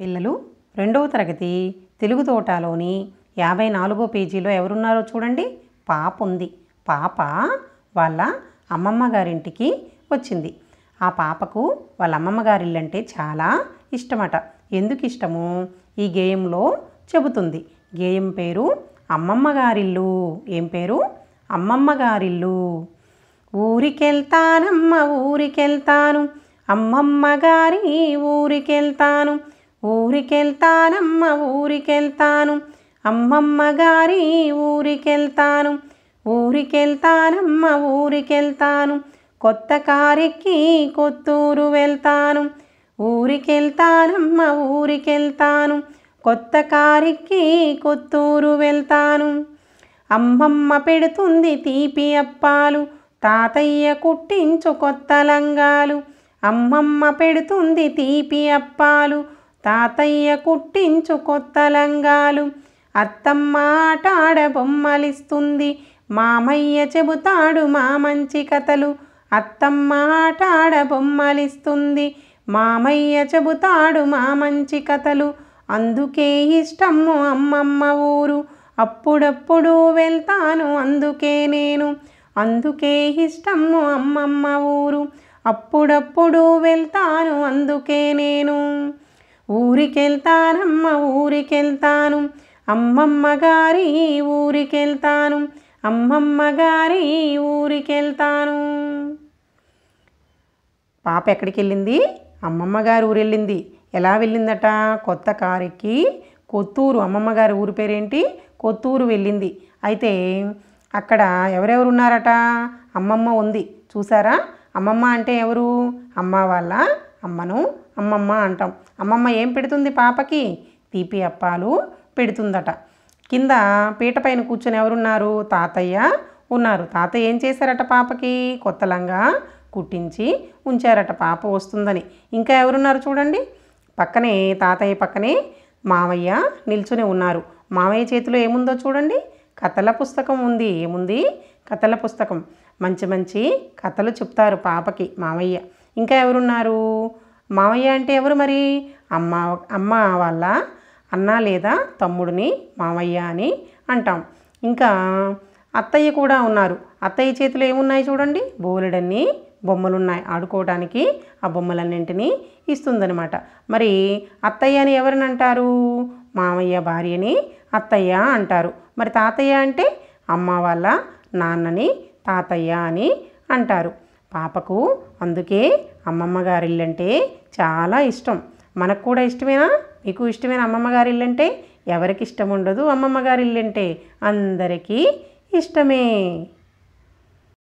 పిల్లలు రెండవ తరగతి తెలుగు తోటలోని యాభై నాలుగో పేజీలో ఎవరున్నారో చూడండి పాప ఉంది పాప వాళ్ళ అమ్మమ్మ గారింటికి వచ్చింది ఆ పాపకు వాళ్ళ అమ్మమ్మ గారిల్లంటే చాలా ఇష్టమట ఎందుకు ఇష్టము ఈ గేయంలో చెబుతుంది గేయం పేరు అమ్మమ్మ గారిల్లు ఏం పేరు అమ్మమ్మ గారిల్లు ఊరికెళ్తానమ్మ ఊరికెళ్తాను అమ్మమ్మ గారి ఊరికెళ్తాను ఊరికెళ్తానమ్మ ఊరికెళ్తాను అమ్మమ్మ గారి ఊరికెళ్తాను ఊరికెళ్తానమ్మ ఊరికెళ్తాను కొత్త కారెక్కి కొత్తూరు వెళ్తాను ఊరికెళ్తానమ్మ ఊరికెళ్తాను కొత్త కారెక్కి కొత్తూరు వెళ్తాను అమ్మమ్మ పెడుతుంది తీపి అప్పాలు తాతయ్య కుట్టించు కొత్త లంగాలు అమ్మమ్మ పెడుతుంది తీపి అప్పాలు తాతయ్య కుట్టించు కొత్త లంగాలు అత్తమ్మ ఆటాడ బొమ్మలిస్తుంది మామయ్య చెబుతాడు మా మంచి కథలు అత్తమ్మ ఆటాడ బొమ్మలిస్తుంది మామయ్య చెబుతాడు మా మంచి కథలు అందుకే ఇష్టము అమ్మమ్మ ఊరు అప్పుడప్పుడు వెళ్తాను అందుకే నేను అందుకే ఇష్టము అమ్మమ్మ ఊరు అప్పుడప్పుడు వెళ్తాను అందుకే నేను ఊరికెళ్తానమ్మ ఊరికెళ్తాను అమ్మమ్మ గారి ఊరికెళ్తాను అమ్మమ్మ గారి ఊరికెళ్తాను పాప ఎక్కడికి వెళ్ళింది అమ్మమ్మ గారి ఊరు వెళ్ళింది ఎలా వెళ్ళిందట కొత్త కారుకి కొత్తూరు అమ్మమ్మ గారి ఊరి పేరేంటి కొత్తూరు వెళ్ళింది అయితే అక్కడ ఎవరెవరు ఉన్నారట అమ్మమ్మ ఉంది చూసారా అమ్మమ్మ అంటే ఎవరు అమ్మ వాళ్ళ అమ్మను అమ్మమ్మ అంటాం అమ్మమ్మ ఏం పెడుతుంది పాపకి తీపి అప్పాలు పెడుతుందట కింద పీట పైన కూర్చొని ఎవరున్నారు తాతయ్య ఉన్నారు తాతయ్య ఏం చేశారట పాపకి కొత్త లంగా కుట్టించి ఉంచారట పాప వస్తుందని ఇంకా ఎవరున్నారు చూడండి పక్కనే తాతయ్య పక్కనే మావయ్య నిల్చొని ఉన్నారు మావయ్య చేతిలో ఏముందో చూడండి కథల పుస్తకం ఉంది ఏముంది కథల పుస్తకం మంచి మంచి కథలు చెప్తారు పాపకి మావయ్య ఇంకా ఎవరున్నారు మామయ్య అంటే ఎవరు మరి అమ్మ అమ్మ వాళ్ళ అన్న లేదా తమ్ముడిని మామయ్య అని అంటాం ఇంకా అత్తయ్య కూడా ఉన్నారు అత్తయ్య చేతిలో ఏమున్నాయి చూడండి బోలెడన్ని బొమ్మలున్నాయి ఆడుకోవడానికి ఆ బొమ్మలన్నింటినీ ఇస్తుందనమాట మరి అత్తయ్య అని ఎవరిని అంటారు మామయ్య భార్యని అత్తయ్య అంటారు మరి తాతయ్య అంటే అమ్మ వాళ్ళ నాన్నని తాతయ్య అని అంటారు పాపకు అందుకే అమ్మమ్మ అంటే చాలా ఇష్టం మనకు కూడా ఇష్టమేనా మీకు ఇష్టమైన అమ్మమ్మ గారి అంటే ఎవరికి ఇష్టం ఉండదు అమ్మమ్మ గారి అంటే అందరికీ ఇష్టమే